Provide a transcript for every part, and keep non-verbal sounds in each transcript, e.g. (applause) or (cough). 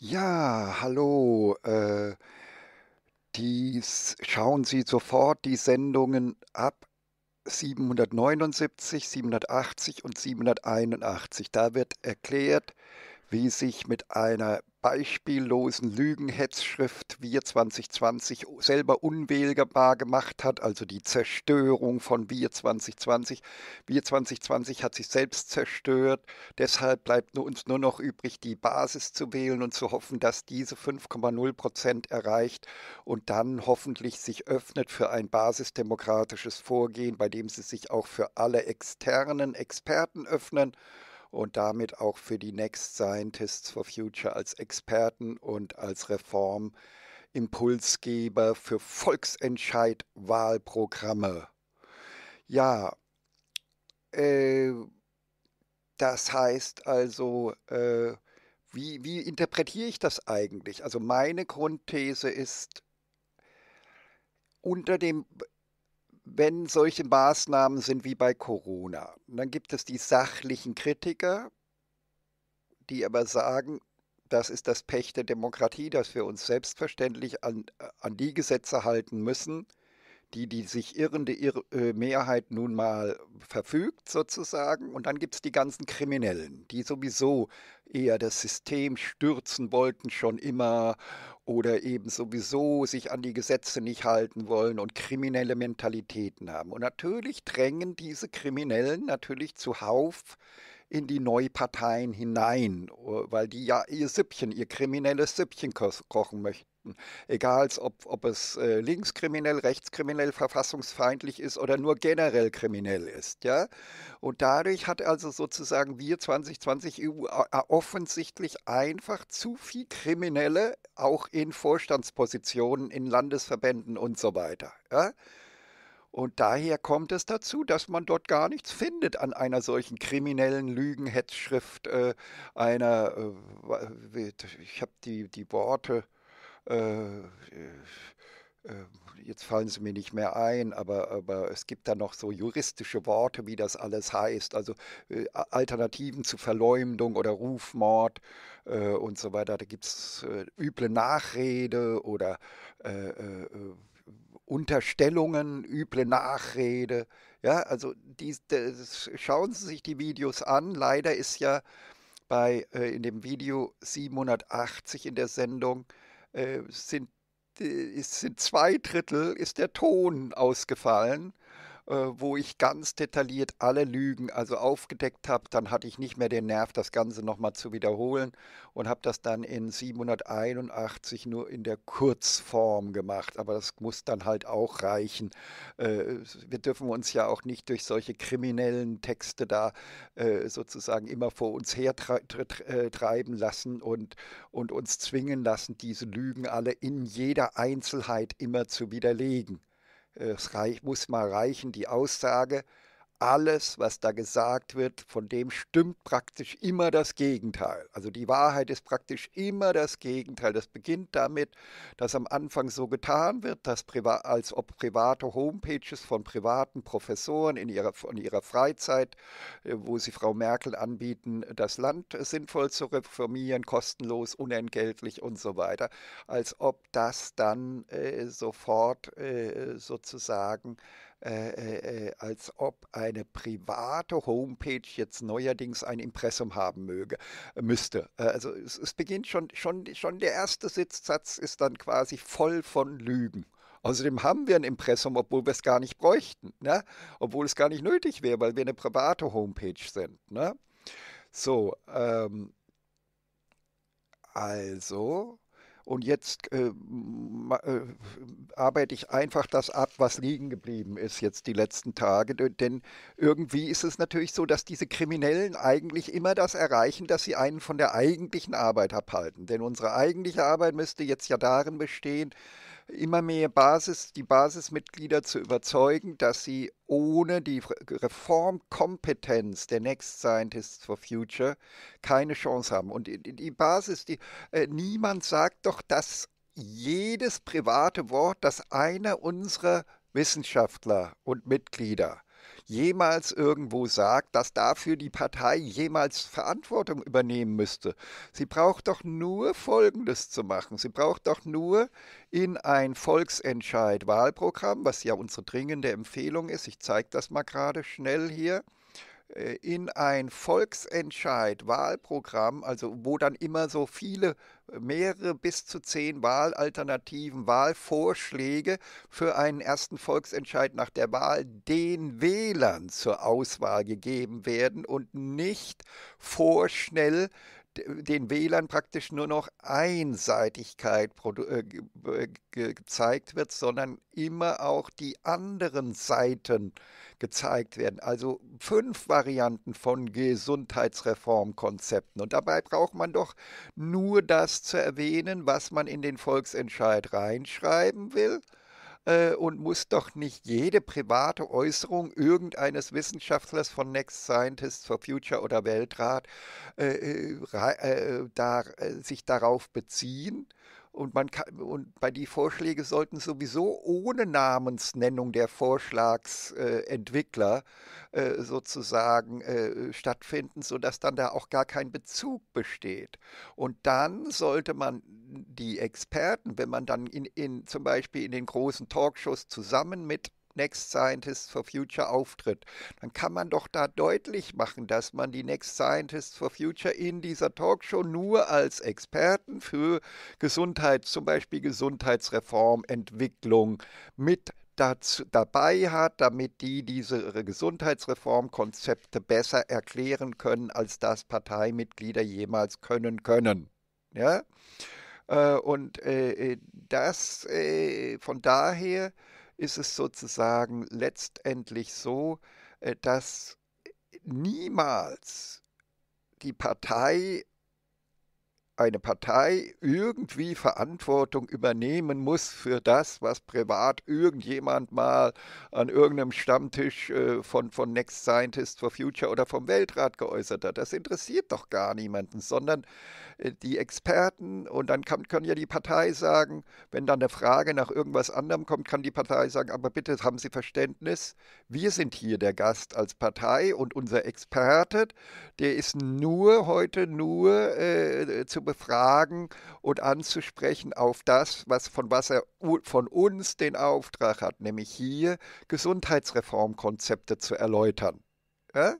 Ja, hallo. Äh, dies, schauen Sie sofort die Sendungen ab 779, 780 und 781. Da wird erklärt, wie sich mit einer beispiellosen Lügenhetzschrift Wir 2020 selber unwählbar gemacht hat, also die Zerstörung von Wir 2020. Wir 2020 hat sich selbst zerstört, deshalb bleibt uns nur noch übrig, die Basis zu wählen und zu hoffen, dass diese 5,0 Prozent erreicht und dann hoffentlich sich öffnet für ein basisdemokratisches Vorgehen, bei dem sie sich auch für alle externen Experten öffnen und damit auch für die Next Scientists for Future als Experten und als Reformimpulsgeber für Volksentscheid-Wahlprogramme. Ja, äh, das heißt also, äh, wie, wie interpretiere ich das eigentlich? Also meine Grundthese ist, unter dem wenn solche Maßnahmen sind wie bei Corona. dann gibt es die sachlichen Kritiker, die aber sagen, das ist das Pech der Demokratie, dass wir uns selbstverständlich an, äh, an die Gesetze halten müssen, die die sich irrende Irr äh, Mehrheit nun mal verfügt sozusagen. Und dann gibt es die ganzen Kriminellen, die sowieso eher das System stürzen wollten schon immer oder eben sowieso sich an die Gesetze nicht halten wollen und kriminelle Mentalitäten haben. Und natürlich drängen diese Kriminellen natürlich zuhauf in die Neuparteien hinein, oh, weil die ja ihr Süppchen, ihr kriminelles Süppchen kochen möchten. Fakten. Egal, ob, ob es äh, linkskriminell, rechtskriminell, verfassungsfeindlich ist oder nur generell kriminell ist. Ja? Und dadurch hat also sozusagen wir 2020 EU offensichtlich einfach zu viel Kriminelle, auch in Vorstandspositionen, in Landesverbänden und so weiter. Ja? Und daher kommt es dazu, dass man dort gar nichts findet an einer solchen kriminellen Lügenhetzschrift, äh, einer, äh, ich habe die, die Worte äh, äh, äh, jetzt fallen sie mir nicht mehr ein, aber, aber es gibt da noch so juristische Worte, wie das alles heißt, also äh, Alternativen zu Verleumdung oder Rufmord äh, und so weiter. Da gibt es äh, üble Nachrede oder Unterstellungen, üble Nachrede. Ja, also die, das, schauen Sie sich die Videos an. Leider ist ja bei in dem Video 780 in der Sendung äh, sind, äh, sind zwei Drittel ist der Ton ausgefallen äh, wo ich ganz detailliert alle Lügen also aufgedeckt habe. Dann hatte ich nicht mehr den Nerv, das Ganze nochmal zu wiederholen und habe das dann in 781 nur in der Kurzform gemacht. Aber das muss dann halt auch reichen. Äh, wir dürfen uns ja auch nicht durch solche kriminellen Texte da äh, sozusagen immer vor uns hertreiben lassen und, und uns zwingen lassen, diese Lügen alle in jeder Einzelheit immer zu widerlegen. Äh, es muss mal reichen die Aussage, alles, was da gesagt wird, von dem stimmt praktisch immer das Gegenteil. Also die Wahrheit ist praktisch immer das Gegenteil. Das beginnt damit, dass am Anfang so getan wird, dass als ob private Homepages von privaten Professoren in ihrer, in ihrer Freizeit, äh, wo sie Frau Merkel anbieten, das Land sinnvoll zu reformieren, kostenlos, unentgeltlich und so weiter, als ob das dann äh, sofort äh, sozusagen äh, äh, äh, als ob eine private Homepage jetzt neuerdings ein Impressum haben möge, äh, müsste. Äh, also es, es beginnt schon, schon, schon der erste Sitzsatz ist dann quasi voll von Lügen. Außerdem haben wir ein Impressum, obwohl wir es gar nicht bräuchten, ne? obwohl es gar nicht nötig wäre, weil wir eine private Homepage sind. Ne? So, ähm, also und jetzt äh, äh, arbeite ich einfach das ab, was liegen geblieben ist jetzt die letzten Tage. Denn irgendwie ist es natürlich so, dass diese Kriminellen eigentlich immer das erreichen, dass sie einen von der eigentlichen Arbeit abhalten. Denn unsere eigentliche Arbeit müsste jetzt ja darin bestehen, immer mehr Basis, die Basismitglieder zu überzeugen, dass sie ohne die Reformkompetenz der Next Scientists for Future keine Chance haben. Und die Basis, die, äh, niemand sagt doch, dass jedes private Wort, das einer unserer Wissenschaftler und Mitglieder jemals irgendwo sagt, dass dafür die Partei jemals Verantwortung übernehmen müsste. Sie braucht doch nur Folgendes zu machen. Sie braucht doch nur in ein Volksentscheid-Wahlprogramm, was ja unsere dringende Empfehlung ist. Ich zeige das mal gerade schnell hier. Äh, in ein Volksentscheid-Wahlprogramm, also wo dann immer so viele, äh, mehrere bis zu zehn Wahlalternativen, Wahlvorschläge für einen ersten Volksentscheid nach der Wahl den Wählern zur Auswahl gegeben werden und nicht vorschnell den Wählern praktisch nur noch Einseitigkeit äh, äh, gezeigt wird, sondern immer auch die anderen Seiten gezeigt werden. Also fünf Varianten von Gesundheitsreformkonzepten. Und dabei braucht man doch nur das zu erwähnen, was man in den Volksentscheid reinschreiben will äh, und muss doch nicht jede private Äußerung irgendeines Wissenschaftlers von Next Scientists for Future oder Weltrat äh, äh, äh da, äh, sich darauf beziehen und, man kann, und bei die Vorschläge sollten sowieso ohne Namensnennung der Vorschlagsentwickler äh, äh, sozusagen äh, stattfinden, sodass dann da auch gar kein Bezug besteht. Und dann sollte man die Experten, wenn man dann in, in, zum Beispiel in den großen Talkshows zusammen mit Next Scientists for Future auftritt, dann kann man doch da deutlich machen, dass man die Next Scientists for Future in dieser Talkshow nur als Experten für Gesundheit, zum Beispiel Gesundheitsreform, Entwicklung mit dazu, dabei hat, damit die diese Gesundheitsreformkonzepte besser erklären können, als das Parteimitglieder jemals können können. Ja? Äh, und äh, äh, das äh, von daher ist es sozusagen letztendlich so, äh, dass niemals die Partei eine Partei irgendwie Verantwortung übernehmen muss für das, was privat irgendjemand mal an irgendeinem Stammtisch äh, von, von Next Scientist for Future oder vom Weltrat geäußert hat. Das interessiert doch gar niemanden, sondern äh, die Experten und dann kann, kann ja die Partei sagen, wenn dann eine Frage nach irgendwas anderem kommt, kann die Partei sagen, aber bitte haben Sie Verständnis, wir sind hier der Gast als Partei und unser Experte, der ist nur heute nur äh, zum befragen und anzusprechen auf das, was, von was er von uns den Auftrag hat, nämlich hier Gesundheitsreformkonzepte zu erläutern. Ja?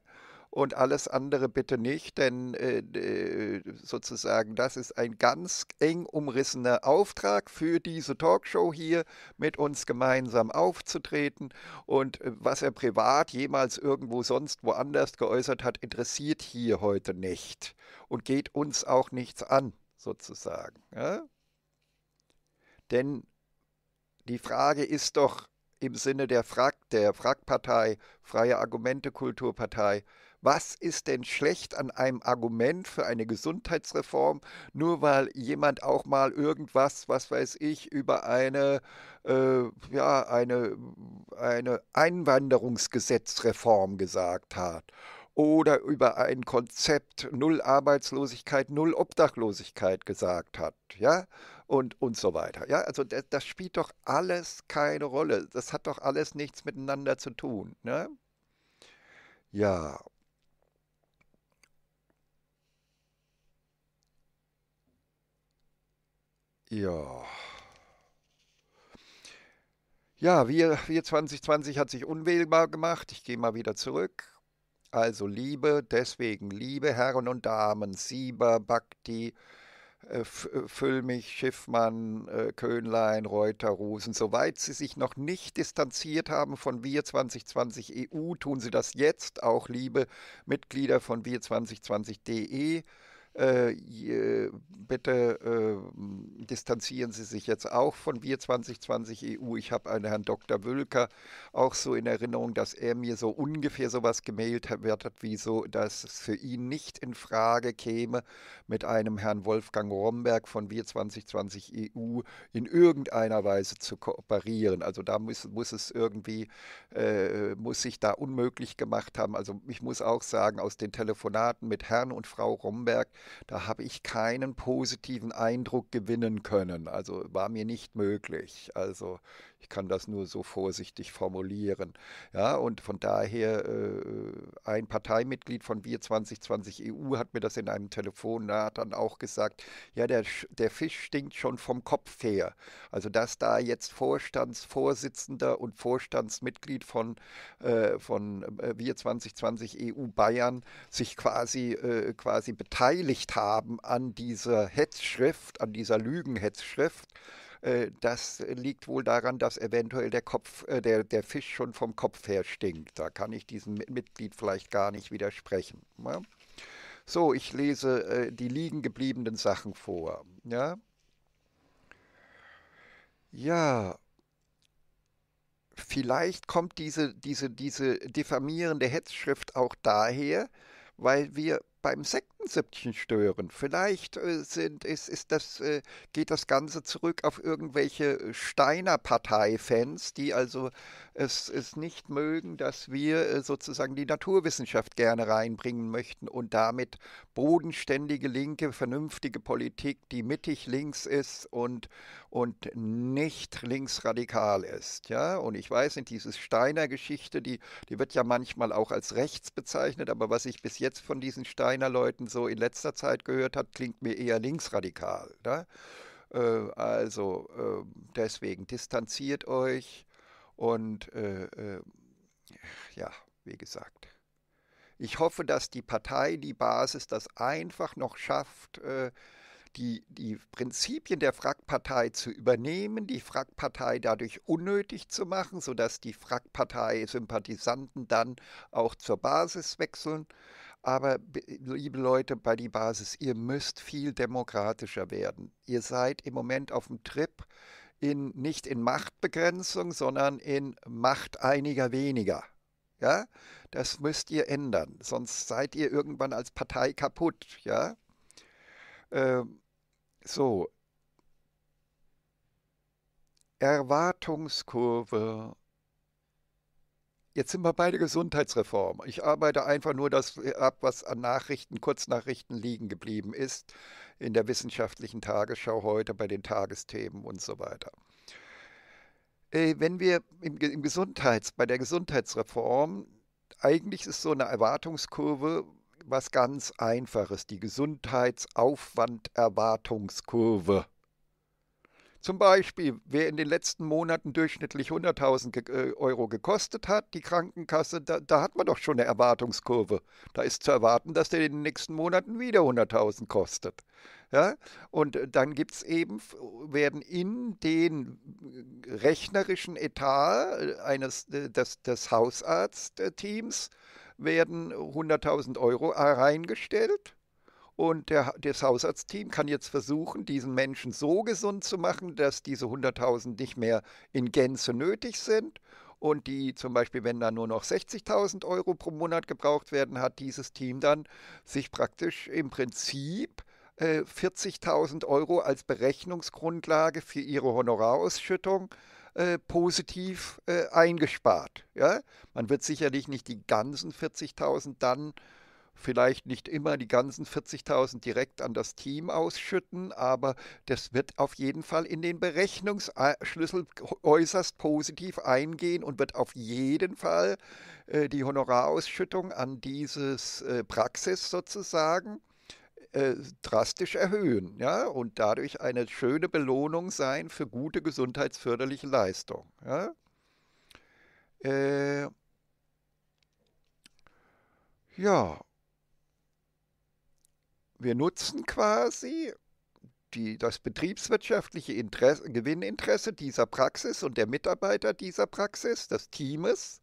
und alles andere bitte nicht, denn äh, äh, sozusagen das ist ein ganz eng umrissener Auftrag für diese Talkshow hier, mit uns gemeinsam aufzutreten. Und äh, was er privat jemals irgendwo sonst woanders geäußert hat, interessiert hier heute nicht und geht uns auch nichts an, sozusagen. Ja? Denn die Frage ist doch im Sinne der Frag, der Frag-Partei, Freie Argumente Kulturpartei, was ist denn schlecht an einem Argument für eine Gesundheitsreform, nur weil jemand auch mal irgendwas, was weiß ich, über eine, äh, ja, eine, eine Einwanderungsgesetzreform gesagt hat oder über ein Konzept Null Arbeitslosigkeit, Null Obdachlosigkeit gesagt hat, ja, und, und so weiter. Ja, also das, das spielt doch alles keine Rolle. Das hat doch alles nichts miteinander zu tun, ne? Ja, Ja. Ja, wir, wir 2020 hat sich unwählbar gemacht. Ich gehe mal wieder zurück. Also Liebe, deswegen Liebe, Herren und Damen, Sieber, Bhakti, äh, äh, Füllmich, Schiffmann, äh, Köhnlein, Reuter, Rosen, soweit sie sich noch nicht distanziert haben von Wir 2020 EU, tun sie das jetzt auch, liebe Mitglieder von Wir 2020.de äh, bitte äh, distanzieren Sie sich jetzt auch von Wir 2020 EU. Ich habe einen Herrn Dr. Wülker auch so in Erinnerung, dass er mir so ungefähr sowas gemailt hat, wie so, dass es für ihn nicht in Frage käme, mit einem Herrn Wolfgang Romberg von Wir 2020 EU in irgendeiner Weise zu kooperieren. Also da muss, muss es irgendwie, äh, muss sich da unmöglich gemacht haben. Also ich muss auch sagen, aus den Telefonaten mit Herrn und Frau Romberg, da habe ich keinen positiven Eindruck gewinnen können. Also war mir nicht möglich. Also ich kann das nur so vorsichtig formulieren. Ja, und von daher, äh, ein Parteimitglied von Wir 2020 EU hat mir das in einem Telefonat dann auch gesagt, ja, der, der Fisch stinkt schon vom Kopf her. Also, dass da jetzt Vorstandsvorsitzender und Vorstandsmitglied von, äh, von äh, Wir 2020 EU Bayern sich quasi, äh, quasi beteiligt haben an dieser Hetzschrift, an dieser Lügenhetzschrift, äh, das liegt wohl daran, dass eventuell der Kopf, äh, der, der Fisch schon vom Kopf her stinkt. Da kann ich diesem Mitglied vielleicht gar nicht widersprechen. Ja? Ne? So, ich lese äh, die liegen gebliebenen Sachen vor. Ja. Ja, vielleicht kommt diese, diese, diese diffamierende Hetzschrift auch daher, weil wir beim Sekt Fettensüppchen stören. Vielleicht äh, sind, ist, ist das, äh, geht das Ganze zurück auf irgendwelche äh, Steiner Parteifans, die also es, es nicht mögen, dass wir sozusagen die Naturwissenschaft gerne reinbringen möchten und damit bodenständige linke, vernünftige Politik, die mittig links ist und, und nicht linksradikal ist. Ja? Und ich weiß nicht, diese Steiner-Geschichte, die, die wird ja manchmal auch als rechts bezeichnet, aber was ich bis jetzt von diesen Steiner-Leuten so in letzter Zeit gehört hat, klingt mir eher linksradikal. Ne? Äh, also äh, deswegen distanziert euch und äh, äh, ja, wie gesagt. Ich hoffe, dass die Partei, die Basis, das einfach noch schafft, äh, die, die, Prinzipien der Frackpartei zu übernehmen, die Frackpartei dadurch unnötig zu machen, sodass die frackpartei sympathisanten dann auch zur Basis wechseln aber liebe Leute bei die Basis, ihr müsst viel demokratischer werden. Ihr seid im Moment auf dem Trip in nicht in Machtbegrenzung, sondern in Macht einiger weniger. Ja, das müsst ihr ändern, sonst seid ihr irgendwann als Partei kaputt. Ja, ähm, so Erwartungskurve Jetzt sind wir bei der Gesundheitsreform. Ich arbeite einfach nur das äh, ab, was an Nachrichten, Kurznachrichten liegen geblieben ist, in der wissenschaftlichen Tagesschau heute, bei den Tagesthemen und so weiter. Äh, wenn wir im, im Gesundheits, bei der Gesundheitsreform, eigentlich ist so eine Erwartungskurve was ganz Einfaches, die Gesundheitsaufwanderwartungskurve. Zum Beispiel, wer in den letzten Monaten durchschnittlich 100.000 äh, Euro gekostet hat, die Krankenkasse, da, da, hat man doch schon eine Erwartungskurve. Da ist zu erwarten, dass der in den nächsten Monaten wieder 100.000 kostet. Ja? Und äh, dann gibt es eben, werden in den äh, rechnerischen Etat eines, des, des Hausarztteams 100.000 Euro reingestellt und der, das Hausarztteam kann jetzt versuchen, diesen Menschen so gesund zu machen, dass diese 100.000 nicht mehr in Gänze nötig sind. Und die zum Beispiel, wenn da nur noch 60.000 Euro pro Monat gebraucht werden, hat dieses Team dann sich praktisch im Prinzip 40.000 äh, Euro als Berechnungsgrundlage für ihre Honorarausschüttung äh, positiv äh, eingespart. Ja? Man wird sicherlich nicht die ganzen 40.000 dann vielleicht nicht immer die ganzen 40.000 direkt an das Team ausschütten, aber das wird auf jeden Fall in den Berechnungsschlüssel äußerst positiv eingehen und wird auf jeden Fall äh, die Honorarausschüttung an dieses äh, Praxis sozusagen äh, drastisch erhöhen ja? und dadurch eine schöne Belohnung sein für gute gesundheitsförderliche Leistung. Ja? Äh, ja, wir nutzen quasi die, das betriebswirtschaftliche Interesse, Gewinninteresse dieser Praxis und der Mitarbeiter dieser Praxis, des Teams,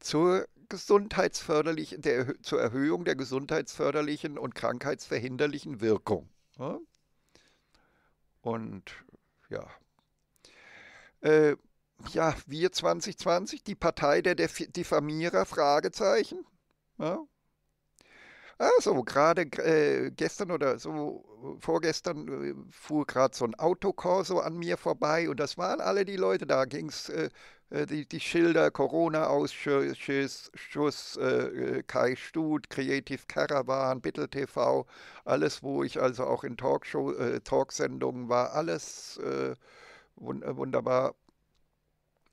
zur, gesundheitsförderlichen, der, zur Erhöhung der gesundheitsförderlichen und krankheitsverhinderlichen Wirkung. Ja? Ne? Und ja. Äh, ja, wir 2020, die Partei der Diffamierer, Fragezeichen. Ja? Also gerade äh, gestern oder so vorgestern äh, fuhr gerade so ein Autokorso an mir vorbei und das waren alle die Leute, da ging es äh, äh, die, die, Schilder Corona-Ausschuss, Schuss, äh, äh, Kai Stut, Creative Caravan, Bittel TV, alles, wo ich also auch in Talkshow, Talksendungen war, alles wund wunderbar,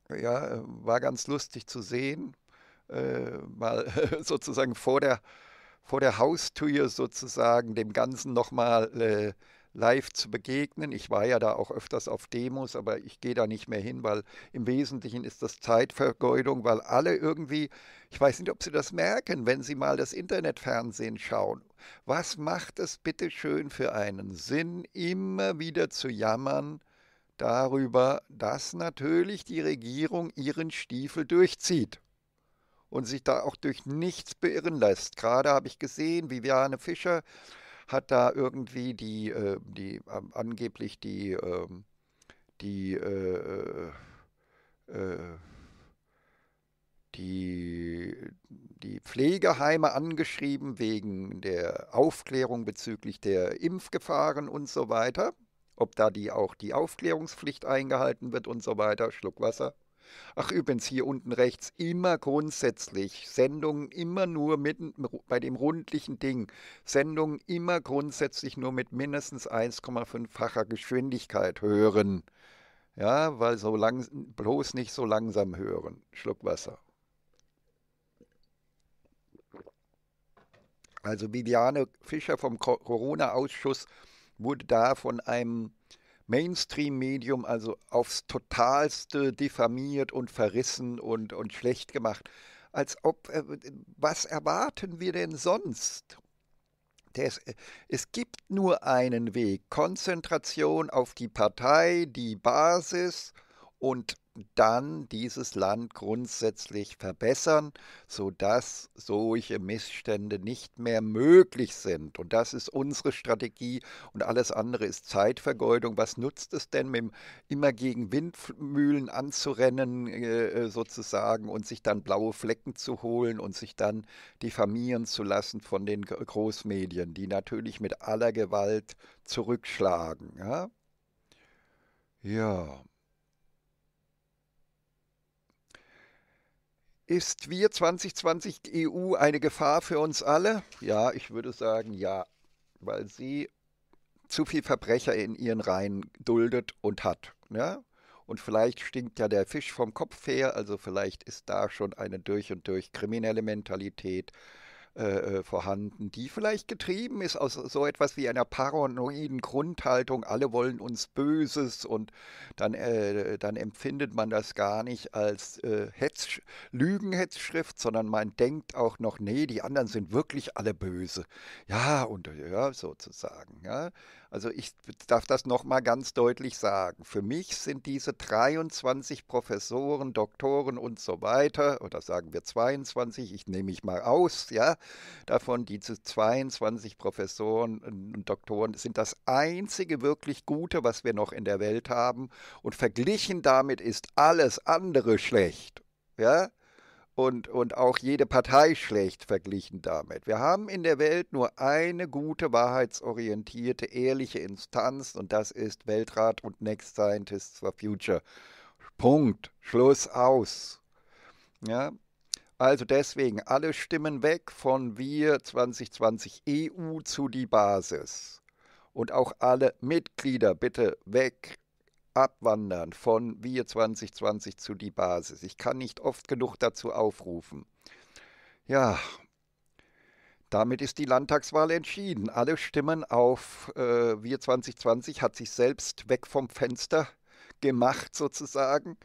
ja, war ganz lustig zu sehen, mal (laughs) sozusagen vor der vor der Haustür sozusagen dem Ganzen nochmal äh, live zu begegnen. Ich war ja da auch öfters auf Demos, aber ich gehe da nicht mehr hin, weil im Wesentlichen ist das Zeitvergeudung, weil alle irgendwie, ich weiß nicht, ob sie das merken, wenn sie mal das Internetfernsehen schauen. Was macht es bitte schön für einen Sinn, immer wieder zu jammern darüber, dass natürlich die Regierung ihren Stiefel durchzieht? und sich da auch durch nichts beirren lässt. Gerade habe ich gesehen, Viviane Fischer hat da irgendwie die, äh, die äh, angeblich die, äh, die, äh, die, die Pflegeheime angeschrieben wegen der Aufklärung bezüglich der Impfgefahren und so weiter. Ob da die auch die Aufklärungspflicht eingehalten wird und so weiter, Schluck Wasser. Ach übrigens, hier unten rechts, immer grundsätzlich. Sendungen immer nur mit, bei dem rundlichen Ding. Sendungen immer grundsätzlich nur mit mindestens 1,5-facher Geschwindigkeit hören. Ja, weil so lang, bloß nicht so langsam hören. Schluck Wasser. Also Viviane Fischer vom Corona-Ausschuss wurde da von einem Mainstream-Medium also aufs totalste diffamiert und verrissen und, und schlecht gemacht. Als ob, äh, was erwarten wir denn sonst? Des, äh, es gibt nur einen Weg, Konzentration auf die Partei, die Basis und dann dieses Land grundsätzlich verbessern, sodass solche Missstände nicht mehr möglich sind. Und das ist unsere Strategie und alles andere ist Zeitvergeudung. Was nutzt es denn, mit, immer gegen Windmühlen anzurennen äh, äh, sozusagen und sich dann blaue Flecken zu holen und sich dann diffamieren zu lassen von den Großmedien, die natürlich mit aller Gewalt zurückschlagen. Ja. ja. Ist Wir 2020 EU eine Gefahr für uns alle? Ja, ich würde sagen ja, weil sie zu viel Verbrecher in ihren Reihen duldet und hat. Ja? Und vielleicht stinkt ja der Fisch vom Kopf her, also vielleicht ist da schon eine durch und durch kriminelle Mentalität äh, äh, vorhanden, die vielleicht getrieben ist aus so etwas wie einer paranoiden Grundhaltung, alle wollen uns Böses und dann, äh, dann empfindet man das gar nicht als äh, Hetz, Lügenhetzschrift, sondern man denkt auch noch, nee, die anderen sind wirklich alle böse. Ja, und ja, sozusagen. Ja. Also ich darf das nochmal ganz deutlich sagen. Für mich sind diese 23 Professoren, Doktoren und so weiter, oder sagen wir 22, ich nehme mich mal aus, ja, davon diese 22 Professoren und Doktoren sind das einzige wirklich Gute, was wir noch in der Welt haben. Und verglichen damit ist alles andere schlecht. Ja, und, und auch jede Partei schlecht verglichen damit. Wir haben in der Welt nur eine gute, wahrheitsorientierte, ehrliche Instanz und das ist Weltrat und Next Scientists for Future. Punkt. Schluss aus. Ja. Also deswegen alle Stimmen weg von Wir 2020 EU zu die Basis. Und auch alle Mitglieder bitte weg abwandern von Wir 2020 zu die Basis. Ich kann nicht oft genug dazu aufrufen. Ja, damit ist die Landtagswahl entschieden. Alle stimmen auf äh, Wir 2020, hat sich selbst weg vom Fenster gemacht sozusagen.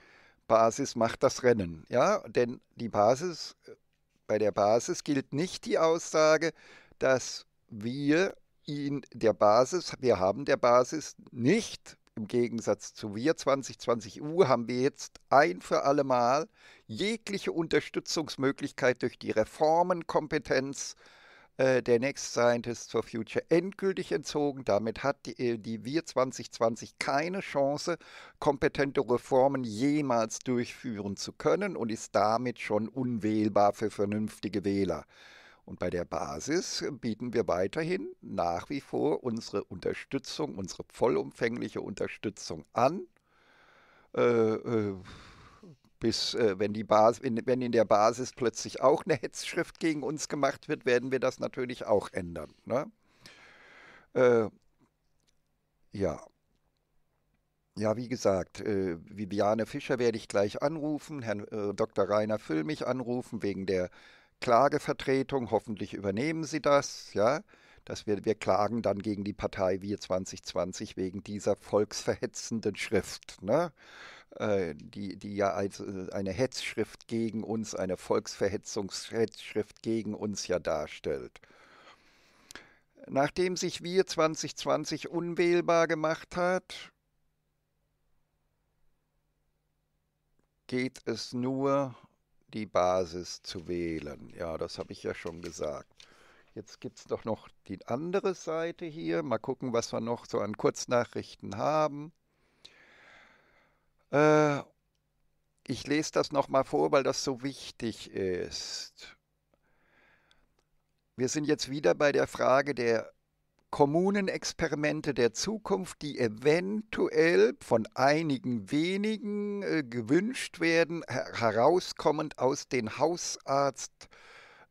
Basis macht das Rennen. Ja, denn die Basis, bei der Basis gilt nicht die Aussage, dass wir ihn der Basis, wir haben der Basis nicht im Gegensatz zu Wir 2020U haben wir jetzt ein für alle Mal jegliche Unterstützungsmöglichkeit durch die Reformenkompetenz äh, der Next Scientists for Future endgültig entzogen. Damit hat die, äh, die Wir 2020 keine Chance, kompetente Reformen jemals durchführen zu können und ist damit schon unwählbar für vernünftige Wähler. Und bei der Basis bieten wir weiterhin nach wie vor unsere Unterstützung, unsere vollumfängliche Unterstützung an. Äh, äh, bis äh, wenn die Basis, wenn, wenn in der Basis plötzlich auch eine Hetzschrift gegen uns gemacht wird, werden wir das natürlich auch ändern. Ne? Äh, ja. Ja, wie gesagt, äh, Viviane Fischer werde ich gleich anrufen, Herrn äh, Dr. Rainer Füllmich anrufen wegen der Klagevertretung, hoffentlich übernehmen Sie das, ja, dass wir, wir klagen dann gegen die Partei Wir 2020 wegen dieser volksverhetzenden Schrift, ne? Äh, die, die ja als äh, eine Hetzschrift gegen uns, eine Volksverhetzungsschrift gegen uns ja darstellt. Nachdem sich Wir 2020 unwählbar gemacht hat, geht es nur die Basis zu wählen. Ja, das habe ich ja schon gesagt. Jetzt gibt es doch noch die andere Seite hier. Mal gucken, was wir noch so an Kurznachrichten haben. Äh, ich lese das nochmal vor, weil das so wichtig ist. Wir sind jetzt wieder bei der Frage der Kommunenexperimente der Zukunft, die eventuell von einigen wenigen äh, gewünscht werden, herauskommend aus den Hausarzt-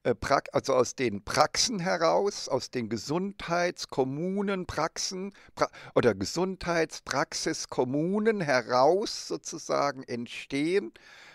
äh, also aus den Praxen heraus, aus den Gesundheitskommunenpraxen pra oder Gesundheitspraxiskommunen heraus sozusagen entstehen,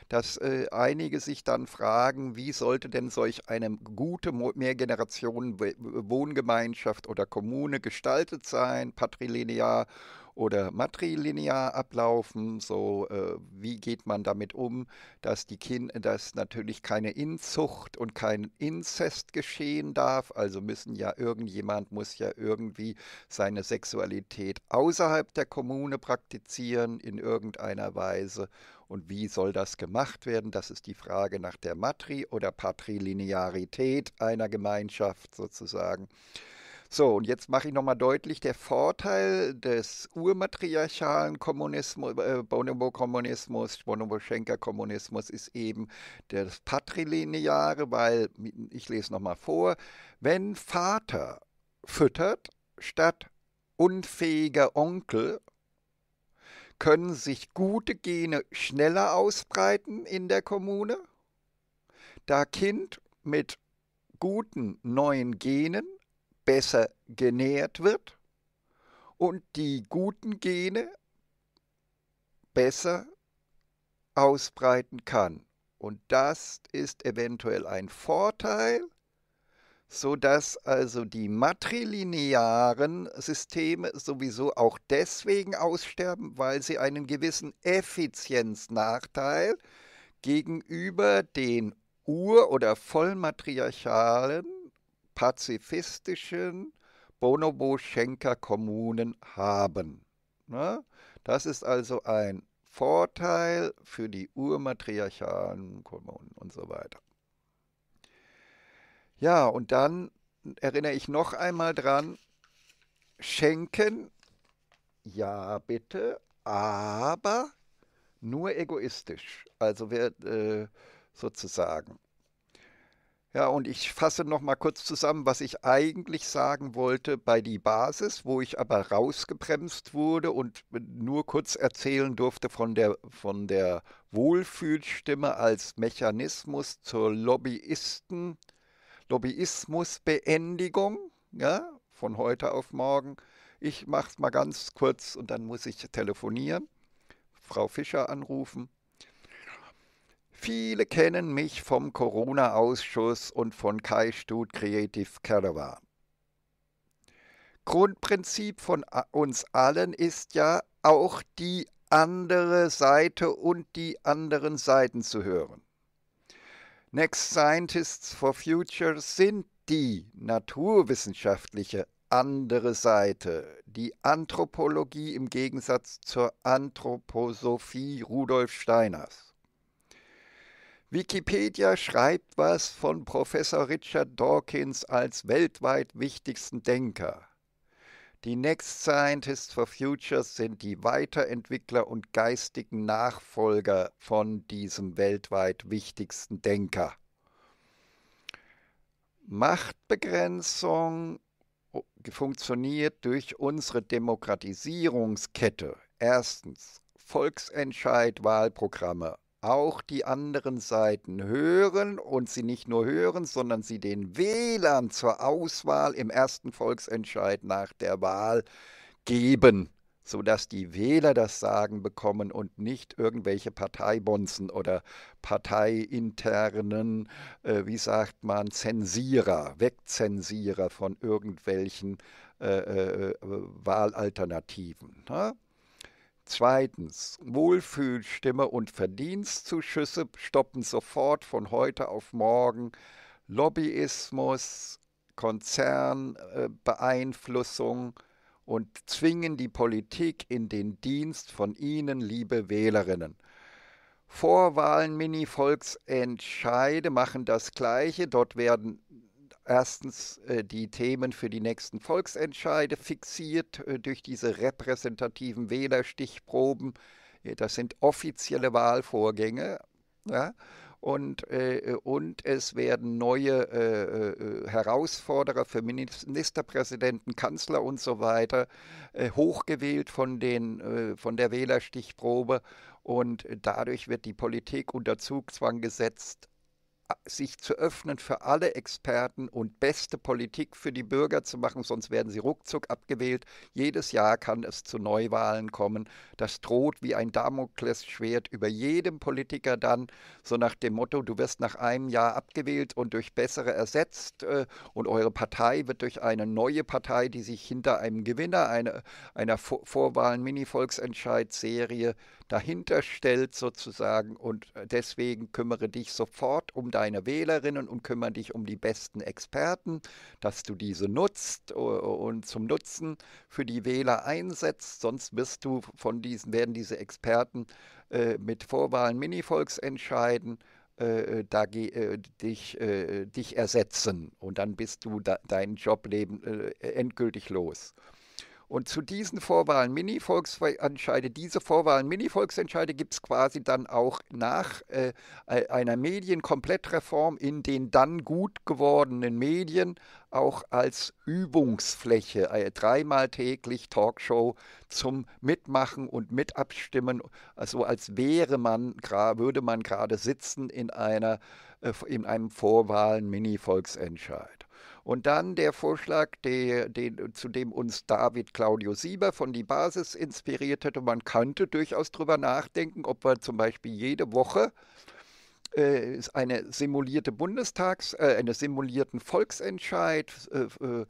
dass äh, einige sich dann fragen, wie sollte denn solch eine gute Mehrgenerationen-Wohngemeinschaft oder Kommune gestaltet sein, patrilinear oder matrilinear ablaufen? So, äh, wie geht man damit um, dass die kind dass natürlich keine Inzucht und kein Inzest geschehen darf? Also müssen ja irgendjemand muss ja irgendwie seine Sexualität außerhalb der Kommune praktizieren in irgendeiner Weise. Und wie soll das gemacht werden? Das ist die Frage nach der Matri- oder Patrilinearität einer Gemeinschaft sozusagen. So, und jetzt mache ich nochmal deutlich, der Vorteil des urmatriarchalen Kommunismus, äh, Bonobo-Kommunismus, Bonobo-Schenker-Kommunismus ist eben das patrilineare, weil, ich lese nochmal vor, wenn Vater füttert statt unfähiger Onkel, können sich gute Gene schneller ausbreiten in der Kommune, da Kind mit guten neuen Genen besser genährt wird und die guten Gene besser ausbreiten kann. Und das ist eventuell ein Vorteil, sodass also die matrilinearen Systeme sowieso auch deswegen aussterben, weil sie einen gewissen Effizienznachteil gegenüber den ur- oder vollmatriarchalen pazifistischen Bonobo-Schenker-Kommunen haben. Ne? Das ist also ein Vorteil für die urmatriarchalen Kommunen und so weiter. Ja, und dann erinnere ich noch einmal dran, schenken, ja bitte, aber nur egoistisch. Also wer äh, sozusagen ja, und ich fasse noch mal kurz zusammen, was ich eigentlich sagen wollte bei die Basis, wo ich aber rausgebremst wurde und nur kurz erzählen durfte von der von der Wohlfühlstimme als Mechanismus zur Lobbyisten Lobbyismusbeendigung, ja, von heute auf morgen. Ich mache es mal ganz kurz und dann muss ich telefonieren, Frau Fischer anrufen Viele kennen mich vom Corona-Ausschuss und von Kai Stut Creative Caravan. Grundprinzip von uns allen ist ja, auch die andere Seite und die anderen Seiten zu hören. Next Scientists for Future sind die naturwissenschaftliche andere Seite, die Anthropologie im Gegensatz zur Anthroposophie Rudolf Steiners. Wikipedia schreibt was von Professor Richard Dawkins als weltweit wichtigsten Denker. Die Next Scientists for Future sind die Weiterentwickler und geistigen Nachfolger von diesem weltweit wichtigsten Denker. Machtbegrenzung oh, funktioniert durch unsere Demokratisierungskette. Erstens Volksentscheid, Wahlprogramme auch die anderen Seiten hören und sie nicht nur hören, sondern sie den Wählern zur Auswahl im ersten Volksentscheid nach der Wahl geben, sodass die Wähler das Sagen bekommen und nicht irgendwelche Parteibonzen oder parteiinternen, äh, wie sagt man, Zensierer, Wegzensierer von irgendwelchen äh, äh, äh Wahlalternativen. Ne? Zweitens, Wohlfühlstimme und Verdienstzuschüsse stoppen sofort von heute auf morgen Lobbyismus, Konzernbeeinflussung äh, und zwingen die Politik in den Dienst von Ihnen, liebe Wählerinnen. Vorwahlen, Mini-Volksentscheide machen das Gleiche. Dort werden erstens äh, die Themen für die nächsten Volksentscheide fixiert äh, durch diese repräsentativen Wählerstichproben. Äh, das sind offizielle Wahlvorgänge. Ja? Und, und es werden neue Herausforderer für Ministerpräsidenten, Kanzler und so weiter hochgewählt von, den, von der Wählerstichprobe. Und dadurch wird die Politik unter Zugzwang gesetzt, sich zu öffnen für alle Experten und beste Politik für die Bürger zu machen, sonst werden sie ruckzuck abgewählt. Jedes Jahr kann es zu Neuwahlen kommen. Das droht wie ein Damoklesschwert über jedem Politiker dann, so nach dem Motto, du wirst nach einem Jahr abgewählt und durch bessere ersetzt äh, und eure Partei wird durch eine neue Partei, die sich hinter einem Gewinner eine, einer Vorwahlen-Mini-Volksentscheid-Serie dahinter stellt sozusagen. Und äh, deswegen kümmere dich sofort um deine Wählerinnen und kümmere dich um die besten Experten, dass du diese nutzt äh, und zum Nutzen für die Wähler einsetzt. Sonst wirst du von diesen, werden diese Experten äh, mit Vorwahlen Minivolksentscheiden äh, äh da, äh, dich, dich ersetzen. Und dann bist du da, deinen Job leben, endgültig los. Und zu diesen Vorwahlen, Mini-Volksentscheide, diese Vorwahlen, Mini-Volksentscheide gibt es quasi dann auch nach äh, äh, einer Medienkomplettreform in den dann gut gewordenen Medien auch als Übungsfläche, äh, dreimal täglich Talkshow zum Mitmachen und Mitabstimmen, also als wäre man, würde man gerade sitzen in, einer, äh, in einem Vorwahlen-Mini-Volksentscheid. Und dann der Vorschlag, der, den, zu dem uns David Claudio Sieber von die Basis inspiriert hätte. Man könnte durchaus darüber nachdenken, ob man zum Beispiel jede Woche äh, eine simulierte Bundestags, äh, einen simulierten Volksentscheid äh äh,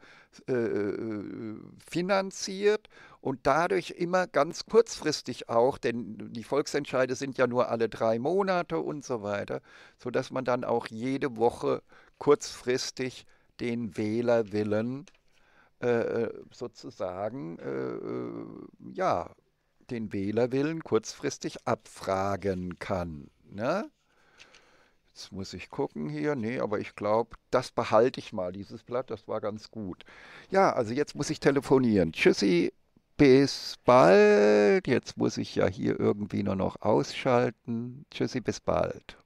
äh, äh, finanziert und dadurch immer ganz kurzfristig auch, denn die Volksentscheide sind ja nur alle drei Monate und so weiter, sodass man dann auch jede Woche kurzfristig den Wählerwillen äh, äh, sozusagen, äh, äh ja, den Wählerwillen kurzfristig abfragen kann. Ne? Jetzt muss ich gucken hier. Nee, aber ich glaube, das behalte ich mal, dieses Blatt. Das war ganz gut. Ja, also jetzt muss ich telefonieren. Tschüssi, bis bald. Jetzt muss ich ja hier irgendwie nur noch ausschalten. Tschüssi, bis bald.